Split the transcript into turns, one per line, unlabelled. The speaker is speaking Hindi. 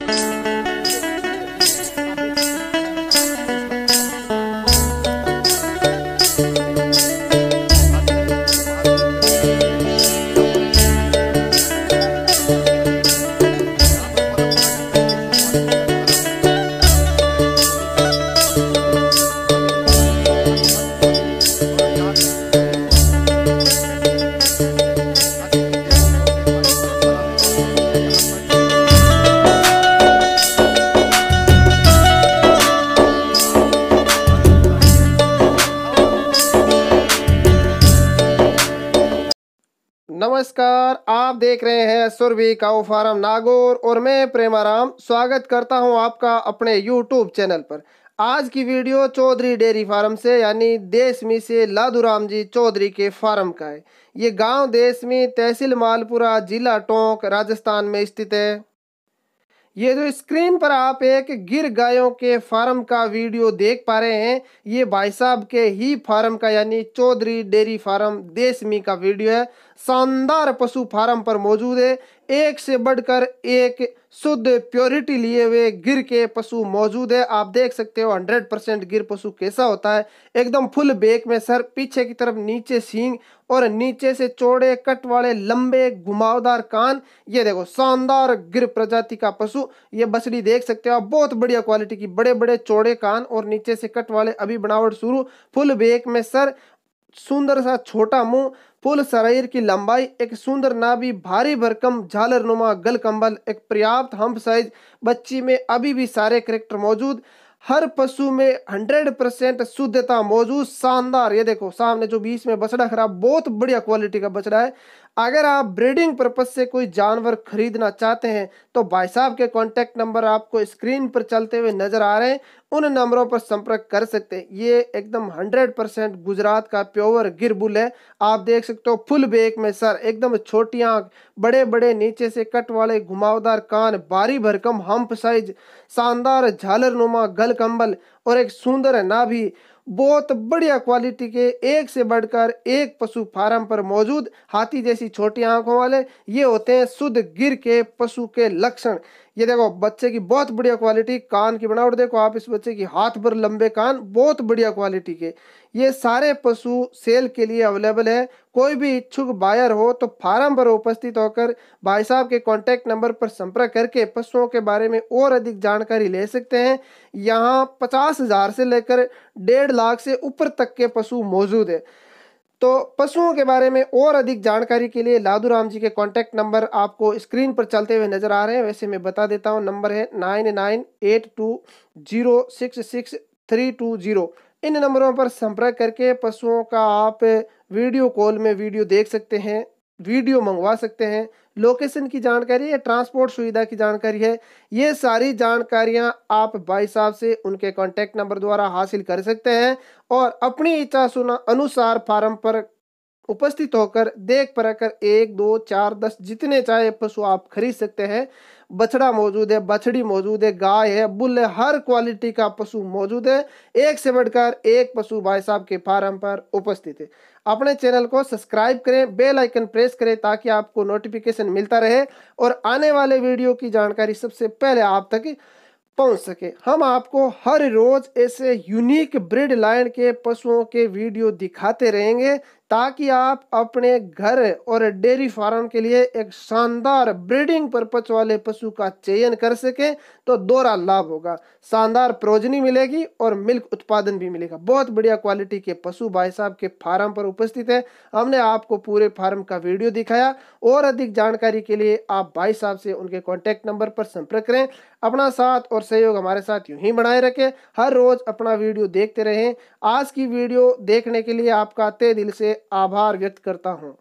Hasta नमस्कार आप देख रहे हैं सुरभि काउ फार्म नागौर और मैं प्रेमाराम स्वागत करता हूं आपका अपने यूट्यूब चैनल पर आज की वीडियो चौधरी डेयरी फार्म से यानी देशमी से लादूराम जी चौधरी के फार्म का है ये गांव देशमी तहसील मालपुरा जिला टोंक राजस्थान में स्थित है ये जो स्क्रीन पर आप एक गिर गायों के फार्म का वीडियो देख पा रहे हैं ये भाई साहब के ही फार्म का यानी चौधरी डेयरी फार्म देशमी का वीडियो है शानदार पशु फार्म पर मौजूद है एक से बढ़कर एक शुद्ध प्योरिटी लिए हुए गिर के पशु मौजूद है आप देख सकते हो 100 परसेंट गिर पशु कैसा होता है एकदम फुल बेक में सर पीछे की तरफ नीचे सींग और नीचे से चौड़े कट वाले लंबे घुमावदार कान ये देखो शानदार गिर प्रजाति का पशु ये बछड़ी देख सकते हो आप बहुत बढ़िया क्वालिटी की बड़े बड़े चौड़े कान और नीचे से कट वाले अभी बनावट शुरू फुल बेक में सर सुंदर सा छोटा मुंह पुल शरीर की लंबाई एक सुंदर नाभि भारी भरकम झालरनुमा गल कंबल एक पर्याप्त हम्प साइज बच्ची में अभी भी सारे करेक्टर मौजूद हर पशु में 100 परसेंट शुद्धता मौजूद शानदार ये देखो सामने जो बीच में बछड़ा खराब बहुत बढ़िया क्वालिटी का बछड़ा है अगर आप ब्रीडिंग पर्पज से कोई जानवर खरीदना चाहते हैं तो भाई साहब के कॉन्टैक्ट नंबर आपको स्क्रीन पर चलते हुए नज़र आ रहे हैं उन नंबरों पर संपर्क कर सकते हैं ये एकदम 100 परसेंट गुजरात का प्योर गिर बुल है आप देख सकते हो फुल बेक में सर एकदम छोटी आँख बड़े बड़े नीचे से कट वाले घुमावदार कान बारी भरकम हम्प साइज शानदार झालर नुमा गल कंबल और एक सुंदर नाभि बहुत बढ़िया क्वालिटी के एक से बढ़कर एक पशु फार्म पर मौजूद हाथी जैसी छोटी आंखों वाले ये होते हैं शुद्ध गिर के पशु के लक्षण ये देखो बच्चे की बहुत बढ़िया क्वालिटी कान की बनावट देखो आप इस बच्चे की हाथ भर लंबे कान बहुत बढ़िया क्वालिटी के ये सारे पशु सेल के लिए अवेलेबल है कोई भी इच्छुक बायर हो तो फार्म पर उपस्थित होकर भाई साहब के कांटेक्ट नंबर पर संपर्क करके पशुओं के बारे में और अधिक जानकारी ले सकते हैं यहाँ पचास हज़ार से लेकर डेढ़ लाख से ऊपर तक के पशु मौजूद है तो पशुओं के बारे में और अधिक जानकारी के लिए लादू राम जी के कॉन्टैक्ट नंबर आपको स्क्रीन पर चलते हुए नज़र आ रहे हैं वैसे मैं बता देता हूँ नंबर है nine nine eight two zero six six three two zero इन नंबरों पर संपर्क करके पशुओं का आप वीडियो कॉल में वीडियो देख सकते हैं वीडियो मंगवा सकते हैं लोकेशन की जानकारी या ट्रांसपोर्ट सुविधा की जानकारी है ये सारी जानकारियां आप भाई साहब से उनके कॉन्टैक्ट नंबर द्वारा हासिल कर सकते हैं और अपनी इच्छा सुना अनुसार फार्म पर उपस्थित होकर देख पर कर एक दो चार दस जितने चाहे पशु आप खरीद सकते हैं बछड़ा मौजूद है बछड़ी मौजूद है गाय है बुल है हर क्वालिटी का पशु मौजूद है एक से बढ़कर एक पशु भाई साहब के फार्म पर उपस्थित है अपने चैनल को सब्सक्राइब करें बेल आइकन प्रेस करें ताकि आपको नोटिफिकेशन मिलता रहे और आने वाले वीडियो की जानकारी सबसे पहले आप तक पहुंच सके हम आपको हर रोज ऐसे यूनिक ब्रिड लाइन के पशुओं के वीडियो दिखाते रहेंगे ताकि आप अपने घर और डेयरी फार्म के लिए एक शानदार ब्रीडिंग पर्पज वाले पशु का चयन कर सकें तो दोहरा लाभ होगा शानदार प्रोजनी मिलेगी और मिल्क उत्पादन भी मिलेगा बहुत बढ़िया क्वालिटी के पशु भाई साहब के फार्म पर उपस्थित है हमने आपको पूरे फार्म का वीडियो दिखाया और अधिक जानकारी के लिए आप भाई साहब से उनके कॉन्टैक्ट नंबर पर संपर्क करें अपना साथ और सहयोग हमारे साथ यूँ ही बनाए रखें हर रोज़ अपना वीडियो देखते रहें आज की वीडियो देखने के लिए आपका तय दिल से आभार व्यक्त करता हूँ